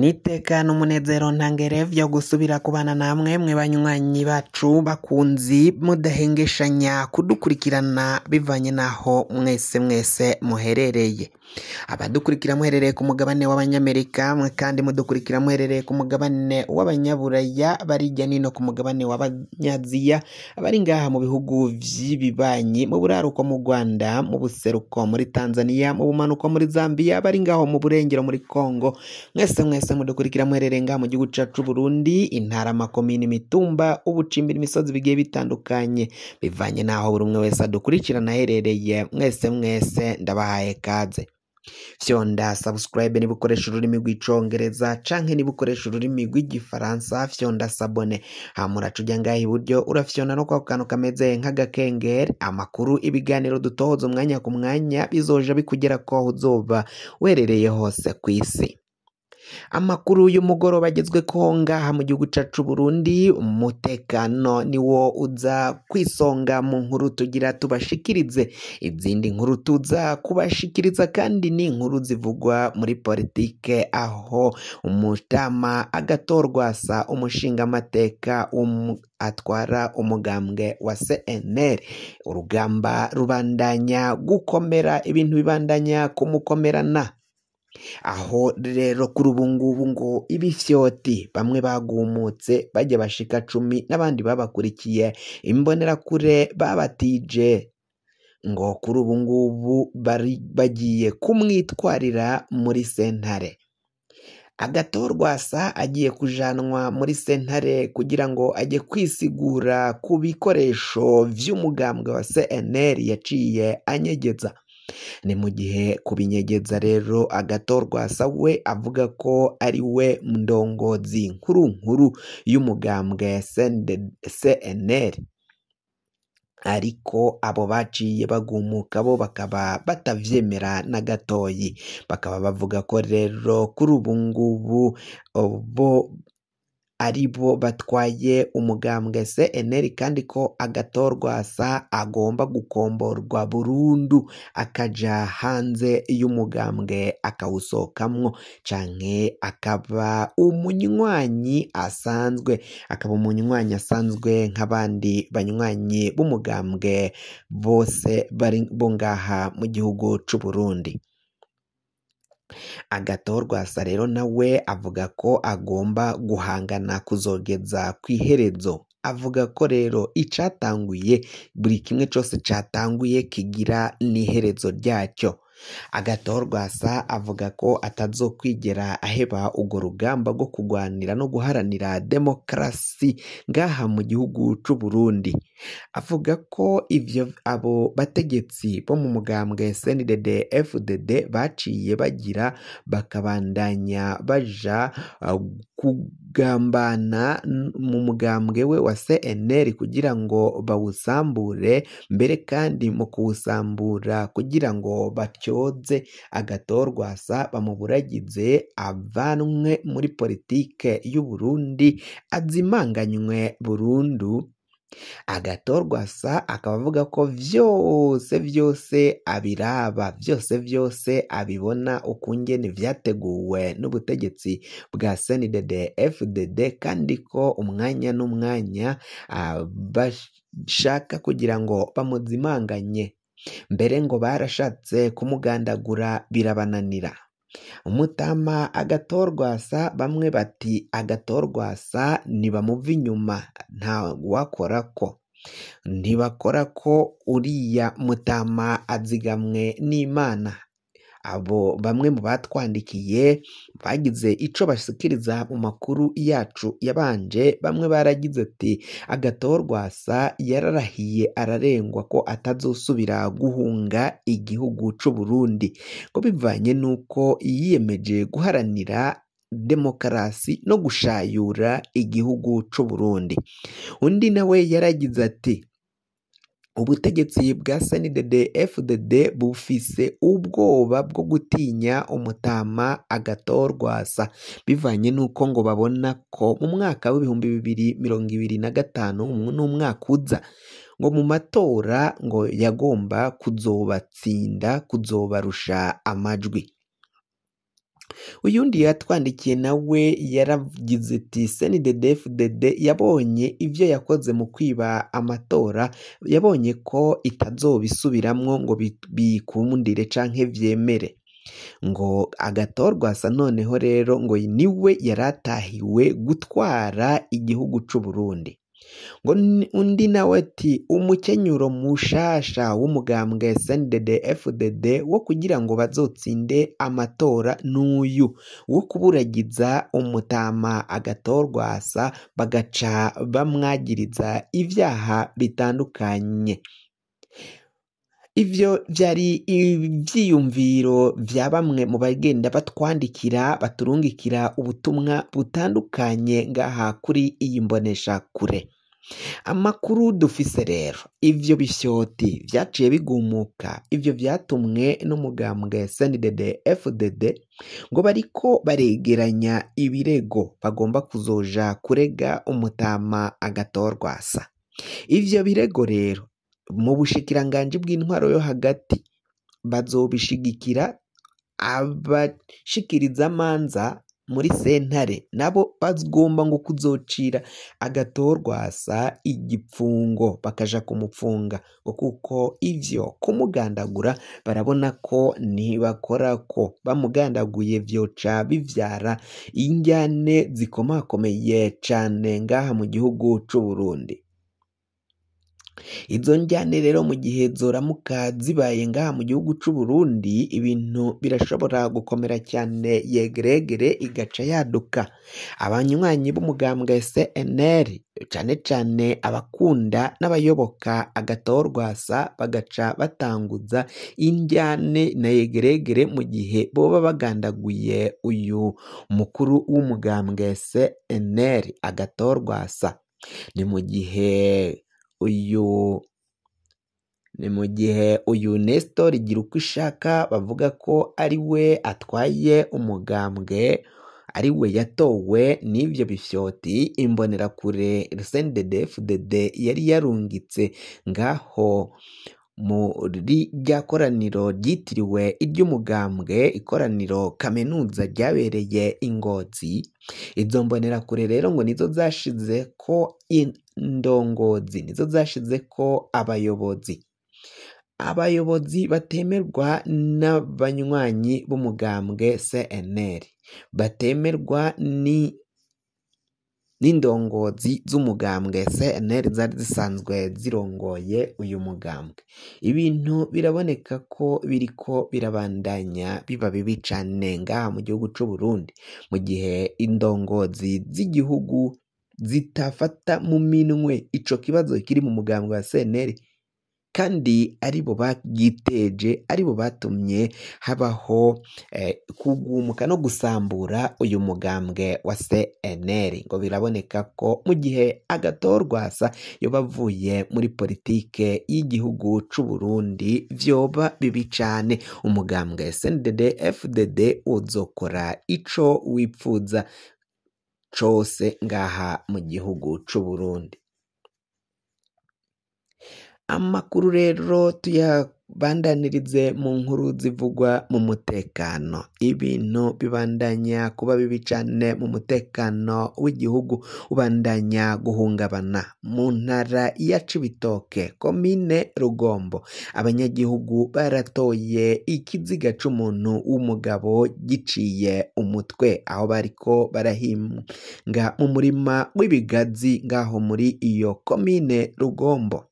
n'iteka n'umunezero ntangere byo gusubira kubana namwe mwe banywanyi bacu bakunzi mudahengeshanya kudukurikirana bivanye n'aho mwese mwese muherereye abadukurikira muherereye ku mugabane w'abanyamerika kandi mudukurikira muherereye ku mugabane w'abanyaburaya barijya nino ku mugabane w'abanyaziya abari ngaha mu bihugu by'ibibanyi mu buraruko mu rwanda mu buseruko muri tanzania mu bumanuko muri zambia bari ngaho mu burengero muri congo mwese mwese mudukurikira muherereye ngaha mu gihugu cyacu burundi intara amakomini imitumba ubucimbira imisozi bigiye bitandukanye bivanye n'aho buri umwe wese adukurikirana aherereye mwese mwese ndabahaye kaze fyonda subscribe niba ukoresha ururimi rw’icyongereza canke niba ukoresha ururimi rw'igifaransa fyonda sabone hama uraca ujya ngaha iburyo urafyona no kwako kantu kameze nk'agakengeri amakuru ibiganiro dutohoza umwanya ku mwanya bizoja bikugera ko aho uzoba werereye hose ku isi amakuru y'umugoroba agezwe ko ngaha mu gihugu cyacu Burundi umutekano niwo uza kwisonga mu nkuru tugira tubashikirize izindi nkuru tuza kubashikiriza kandi ni inkuru zivugwa muri politike aho umutama agatorwa asa umushingamateka um, atwara umugambwe wa CNL urugamba rubandanya gukomera ibintu bibandanya kumukomerana aho rero kuri ubu ngubu ngo ibifyoti bamwe bagumutse bajya bashika cumi n'abandi babakurikiye imbonerakure babatije ngo kuri ubu ngubu bari bagiye kumwitwarira muri sentare agatorwasa agiye kujanwa muri sentare kugira ngo ajye kwisigura ku bikoresho by'umugambwe wa cnr yaciye anyegeza Ni mu gihe kubinyegeza rero agatorwa Sawe avuga ko ari we ndongozi nkurunkuru y'umugambwe ya CNL ariko abo baciye bagumuka bo bakaba batabyemera na gatoyi bakaba bavuga ko rero kuri ubu ngubu bo ari bo batwaye umugambwe se eneri kandi ko agatorwasa agomba gukomborwa burundu akaja hanze y'umugambwe akawusohokamwo canke akaba umunywanyi asanzwe akaba umunywanyi asanzwe nk'abandi banywanyi b'umugambwe bose bari bo ngaha mu gihugu c'u Burundi. Agatorwasa rero nawe avuga ko agomba guhangana kuzogeza ku iherezo avuga ko rero icatanguye buri kimwe cyose catanguye kigira n'iherezo ryacyo Agathon avuga ko atazokwigera aheba urwo rugamba rwo kurwanira no guharanira demokarasi ngaha mu gihugu cy'u Burundi avuga ko ivyo abo bategetsi bo mu mugambwe CNDD FDD baciye bagira bakabandanya baja uh, kugambana mu mugambwe we wa CNL kugira ngo bawusambure mbere kandi mu kuwusambura kugira ngo batyoze agatorwasa bamuburagize avanwe muri politiki y'u Burundi azimanganywe burundu agatorwasa akaba avuga ko byose byose abiraba byose byose abibona ukungene byateguwe n'ubutegetsi bwa sndd fdd kandi ko umwanya n'umwanya bashaka kugira ngo bamuzimanganye mbere ngo barashatse kumugandagura birabananira Umutama agatorwasa bamwe bati agatorwasa nibamuve inyuma nta wakora ko, ntibakora ko uriya Mutama azigamwe n'Imana abo bamwe mu batwandikiye bagize icyo bashyikiriza mu makuru yacu yabanje bamwe baragize ati agatorwasa yararahiye ararengwa ko atazosubira guhunga igihugu cy'u Burundi ko bivanye n'uko yiyemeje guharanira demokarasi no gushayura igihugu cy'u Burundi undi nawe yaragize ati ubutegetsi bwa sndd fdd bufise ubwoba bwo gutinya umutama agatorwasa bivanye n'uko ngo babona ko mu mwaka w'ibihumbi bibiri mirongo ibiri na gatanu n'umwaka uza ngo mu matora ngo yagomba kuzobatsinda kuzobarusha amajwi uyu wundi yatwandikiye nawe yaragize ati cndddfdd yabonye ibyo yakoze mu kwiba amatora yabonye ko itazobisubiramwo ngo bikundire canke vyemere ngo agatorwa asa noneho rero ngo niwe yaratahiwe gutwara igihugu c'uburundi ngo undi nawe ati umukenyuro mushasha w'umugambwe sendede fdd wo kugira ngo bazotsinde amatora n'uyu wo kuburagiza umutama agatorwa bagaca bamwagiriza ibyaha bitandukanye ibyo byari ibyiyumviro bya bamwe mu bagenda batwandikira baturungikira ubutumwa butandukanye ngaha kuri iyi mboneshakure amakuru dufise rero ibyo bishyoti byaciye bigumuka ibyo byatumwe n'umugambwe senidede fdd ngo bariko baregeranya ibirego bagomba kuzoja kurega umutama agatorwasa ibyo birego rero mu bushikiranganji bw'intwaro yo hagati bazobishigikira abashikirizamanza muri sentare nabo bagomba ngo kuzocira agatorwasa igipfungo bakaja kumupfunga ngo kuko ivyo kumugandagura barabona ko ko bamugandaguye vyoca bivyara injyane zikomakomeye cane ngaha mu gihugu c'Uburundi. izo njyane rero mu gihe zoramuka zibaye ngaha mu gihugu cy'u Burundi ibintu birashobora gukomera cyane yegeregere igaca yaduka abanywanyi b'umugambwe CNL cyane cyane abakunda n'abayoboka agatorwasa bagaca batanguza injyane na yegeregere mu gihe boba bagandaguye uyu mukuru w'umugambwe CNL agatorwasa ni mu gihe uyu ni mu gihe uyu rigira uko ishaka bavuga ko ari we atwaye umugambwe ari we yatowe n'ibyo bifyoti imbonerakure CNDD-FDD yari yarungitse ngaho muri rya koraniro ryitiriwe iry'umugambwe ikoraniro kaminuza ryabereye ingozi izo mbonerakure rero ngo nizo zashize ko indongozi nizo zashize ko abayobozi abayobozi batemerwa n'abanywanyi b'umugambwe cnr batemerwa ni n'indongozi z'umugambwe cnl zari zisanzwe zirongoye uyu mugambwe ibintu biraboneka ko biriko birabandanya biba bibi cane ngaha mu gihugu cy’u Burundi mu gihe indongozi z'igihugu zitafata mu minwe ico kibazo kiri mu mugambwe wa cnl kandi ari bo bagiteje aribo batumye habaho eh, kugumuka no gusambura uyu mugambwe wa CNL ngo biraboneka ko mu gihe agatorwasa yoba avuye muri politiki y'igihugu cy'u Burundi byoba bibi cyane umugambwe CNDD FDD uzokora ico wipfuza cyose ngaha mu gihugu cy’u Burundi amakuru rero tuyabandanirize mu nkuru zivugwa mu mutekano ibintu bibandanya kuba bibi cyane mu mutekano w'igihugu ubandanya guhungabana mu ntara ya cibitoke komine rugombo abanyagihugu baratoye ikiziga cy'umuntu w'umugabo giciye umutwe aho bariko barahinga mu murima w'ibigazi ngaho muri iyo komine rugombo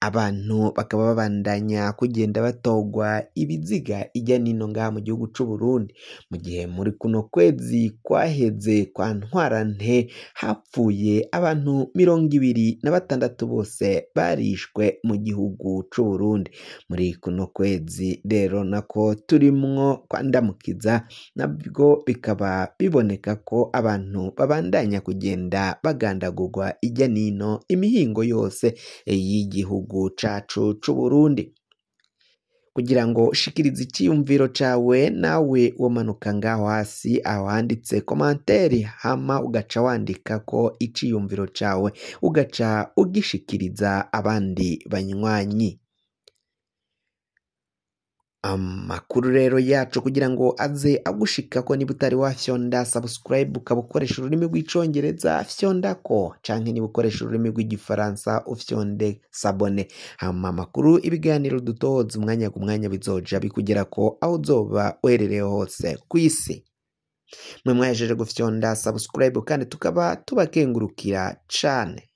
abantu bakaba babandanya kugenda batogwa ibiziga ijya n'ino ngaha mu gihugu cy'u Burundi mu gihe muri kuno kwezi kwaheze kwa Ntwarante hapfuye abantu mirongo ibiri na batandatu bose barishwe mu gihugu cy'u Burundi muri kuno kwezi rero nako turimwo kwa Ndamukiza nabwo bikaba biboneka ko abantu babandanya kugenda bagandagurwa ijya n'ino imihingo yose iyi igihugu cacu c'Uburundi kugira ngo ushikirize iciyumviro cawe nawe womanuka ngaho hasi aho komanteri hama ugaca ko iciyumviro cawe ugaca ugishikiriza abandi banywanyi amakuru rero yacu kugira ngo aze agushika ko niba utari wafyonda sabusikarayibu ukaba ukoresha ururimi rw'icyongereza fyonda ko cyangwa niba ukoresha ururimi rw'igifaransa ufyonde sabone hama amakuru ibiganiro dutoza umwanya ku mwanya bizoja bikugera ko aho uzoba uherereye hose ku isi mwe mwahejeje gufyonda sabusikarayibu kandi tukaba tubakengurukira cyane